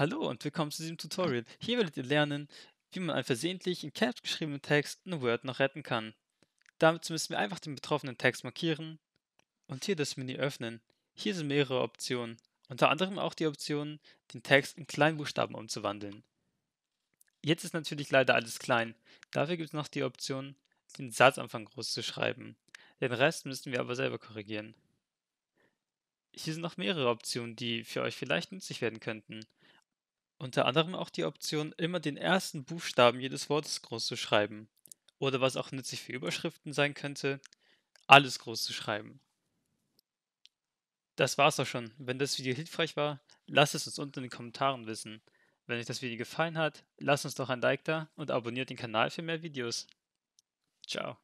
Hallo und willkommen zu diesem Tutorial. Hier werdet ihr lernen, wie man einen versehentlich in Caps geschriebenen Text in Word noch retten kann. Dazu müssen wir einfach den betroffenen Text markieren und hier das Menü öffnen. Hier sind mehrere Optionen, unter anderem auch die Option, den Text in Kleinbuchstaben umzuwandeln. Jetzt ist natürlich leider alles klein, dafür gibt es noch die Option, den Satzanfang groß zu schreiben. Den Rest müssen wir aber selber korrigieren. Hier sind noch mehrere Optionen, die für euch vielleicht nützlich werden könnten. Unter anderem auch die Option, immer den ersten Buchstaben jedes Wortes groß zu schreiben. Oder was auch nützlich für Überschriften sein könnte, alles groß zu schreiben. Das war's auch schon. Wenn das Video hilfreich war, lasst es uns unten in den Kommentaren wissen. Wenn euch das Video gefallen hat, lasst uns doch ein Like da und abonniert den Kanal für mehr Videos. Ciao.